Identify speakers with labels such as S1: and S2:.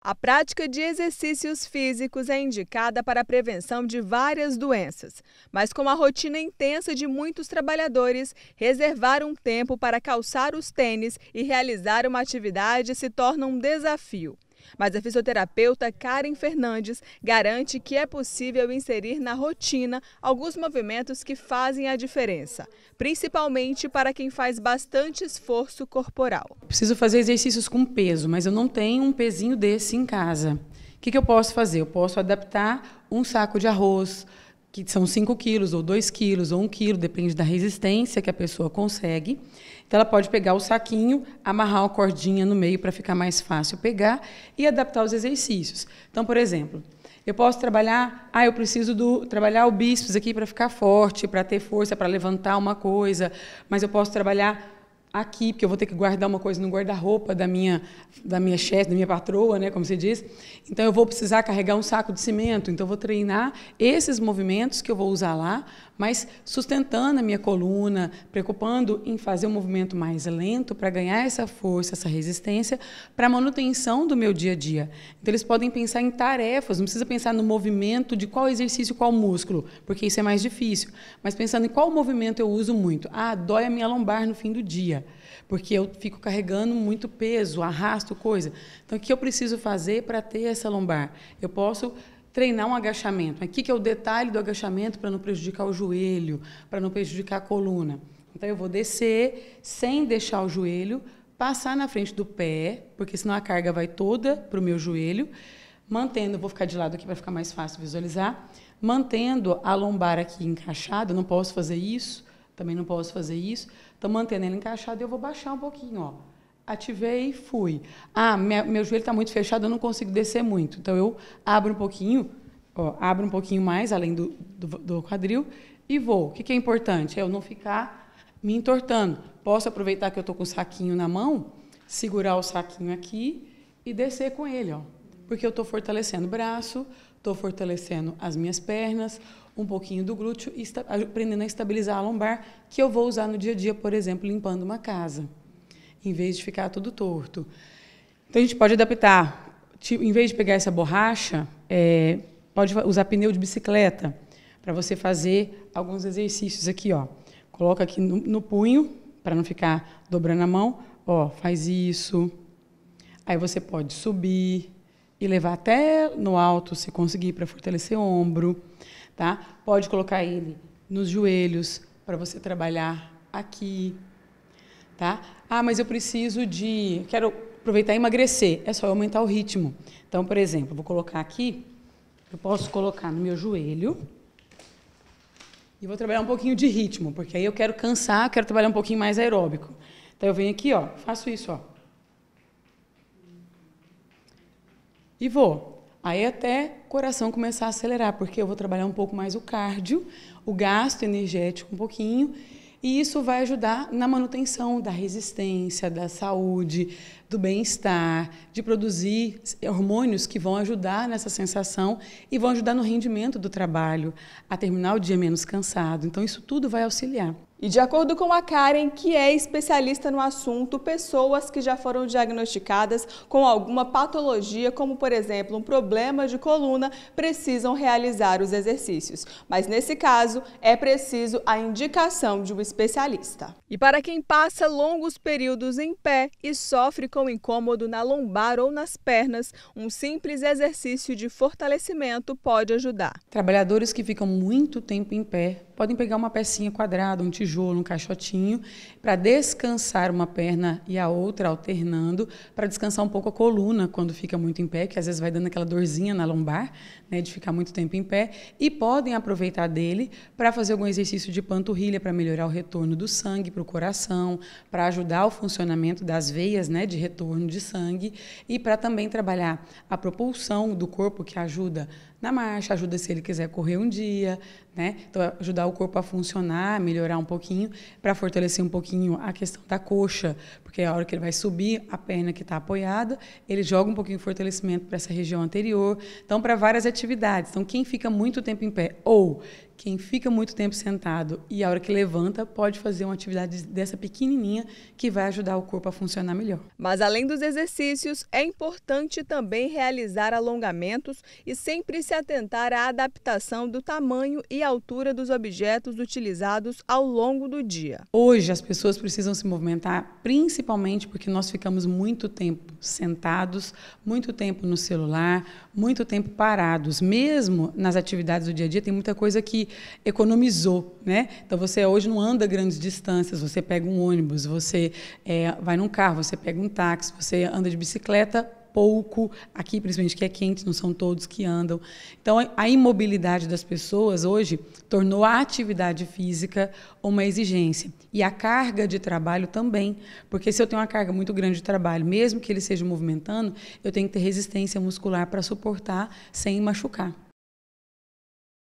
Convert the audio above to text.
S1: A prática de exercícios físicos é indicada para a prevenção de várias doenças, mas com a rotina intensa de muitos trabalhadores, reservar um tempo para calçar os tênis e realizar uma atividade se torna um desafio. Mas a fisioterapeuta Karen Fernandes garante que é possível inserir na rotina alguns movimentos que fazem a diferença, principalmente para quem faz bastante esforço corporal.
S2: Preciso fazer exercícios com peso, mas eu não tenho um pezinho desse em casa. O que, que eu posso fazer? Eu posso adaptar um saco de arroz, que são 5 quilos, ou 2 quilos, ou 1 um quilo, depende da resistência que a pessoa consegue. Então, ela pode pegar o saquinho, amarrar uma cordinha no meio para ficar mais fácil pegar e adaptar os exercícios. Então, por exemplo, eu posso trabalhar, ah, eu preciso do, trabalhar o bíceps aqui para ficar forte, para ter força, para levantar uma coisa, mas eu posso trabalhar aqui, porque eu vou ter que guardar uma coisa no guarda-roupa da minha, da minha chefe, da minha patroa, né, como se diz. Então eu vou precisar carregar um saco de cimento. Então eu vou treinar esses movimentos que eu vou usar lá, mas sustentando a minha coluna, preocupando em fazer um movimento mais lento para ganhar essa força, essa resistência para manutenção do meu dia a dia. Então eles podem pensar em tarefas, não precisa pensar no movimento de qual exercício, qual músculo, porque isso é mais difícil, mas pensando em qual movimento eu uso muito. Ah, dói a minha lombar no fim do dia. Porque eu fico carregando muito peso, arrasto coisa. Então, o que eu preciso fazer para ter essa lombar? Eu posso treinar um agachamento. Aqui que é o detalhe do agachamento para não prejudicar o joelho, para não prejudicar a coluna. Então eu vou descer sem deixar o joelho, passar na frente do pé, porque senão a carga vai toda para o meu joelho, mantendo, vou ficar de lado aqui para ficar mais fácil visualizar, mantendo a lombar aqui encaixada, não posso fazer isso, também não posso fazer isso. Estou mantendo ele encaixado e eu vou baixar um pouquinho, ó. Ativei e fui. Ah, minha, meu joelho está muito fechado, eu não consigo descer muito. Então eu abro um pouquinho, ó, abro um pouquinho mais, além do, do, do quadril, e vou. O que, que é importante? É eu não ficar me entortando. Posso aproveitar que eu estou com o saquinho na mão, segurar o saquinho aqui e descer com ele, ó. Porque eu estou fortalecendo o braço, estou fortalecendo as minhas pernas, um pouquinho do glúteo e aprendendo a estabilizar a lombar, que eu vou usar no dia a dia, por exemplo, limpando uma casa, em vez de ficar tudo torto. Então a gente pode adaptar, em vez de pegar essa borracha, é, pode usar pneu de bicicleta para você fazer alguns exercícios aqui, ó. Coloca aqui no, no punho para não ficar dobrando a mão, ó, faz isso. Aí você pode subir e levar até no alto, se conseguir, para fortalecer o ombro tá? Pode colocar ele nos joelhos para você trabalhar aqui, tá? Ah, mas eu preciso de, quero aproveitar e emagrecer. É só aumentar o ritmo. Então, por exemplo, vou colocar aqui, eu posso colocar no meu joelho e vou trabalhar um pouquinho de ritmo, porque aí eu quero cansar, quero trabalhar um pouquinho mais aeróbico. Então eu venho aqui, ó, faço isso, ó. E vou. Aí até o coração começar a acelerar, porque eu vou trabalhar um pouco mais o cardio, o gasto energético um pouquinho, e isso vai ajudar na manutenção da resistência, da saúde, do bem-estar, de produzir hormônios que vão ajudar nessa sensação e vão ajudar no rendimento do trabalho,
S1: a terminar o dia menos cansado. Então, isso tudo vai auxiliar. E de acordo com a Karen, que é especialista no assunto, pessoas que já foram diagnosticadas com alguma patologia, como por exemplo um problema de coluna, precisam realizar os exercícios. Mas nesse caso, é preciso a indicação de um especialista. E para quem passa longos períodos em pé e sofre com incômodo na lombar ou nas pernas, um simples exercício de fortalecimento pode ajudar.
S2: Trabalhadores que ficam muito tempo em pé podem pegar uma pecinha quadrada, um tijolo tijolo, um caixotinho, para descansar uma perna e a outra alternando, para descansar um pouco a coluna quando fica muito em pé, que às vezes vai dando aquela dorzinha na lombar, né, de ficar muito tempo em pé, e podem aproveitar dele para fazer algum exercício de panturrilha para melhorar o retorno do sangue para o coração, para ajudar o funcionamento das veias, né, de retorno de sangue e para também trabalhar a propulsão do corpo que ajuda na marcha, ajuda se ele quiser correr um dia, né? Então, ajudar o corpo a funcionar, melhorar um pouquinho, para fortalecer um pouquinho a questão da coxa, porque a hora que ele vai subir, a perna que está apoiada, ele joga um pouquinho de fortalecimento para essa região anterior. Então, para várias atividades. Então, quem fica muito tempo em pé ou quem fica muito tempo sentado e a hora que levanta pode fazer uma atividade dessa pequenininha
S1: que vai ajudar o corpo a funcionar melhor. Mas além dos exercícios, é importante também realizar alongamentos e sempre se atentar à adaptação do tamanho e altura dos objetos utilizados ao longo do dia.
S2: Hoje as pessoas precisam se movimentar principalmente principalmente porque nós ficamos muito tempo sentados, muito tempo no celular, muito tempo parados. Mesmo nas atividades do dia a dia, tem muita coisa que economizou, né? Então você hoje não anda grandes distâncias, você pega um ônibus, você é, vai num carro, você pega um táxi, você anda de bicicleta pouco aqui, principalmente que é quente, não são todos que andam. Então, a imobilidade das pessoas hoje tornou a atividade física uma exigência e a carga de trabalho também, porque se eu tenho uma carga muito grande de trabalho, mesmo que ele seja movimentando, eu tenho que ter resistência muscular para suportar sem machucar.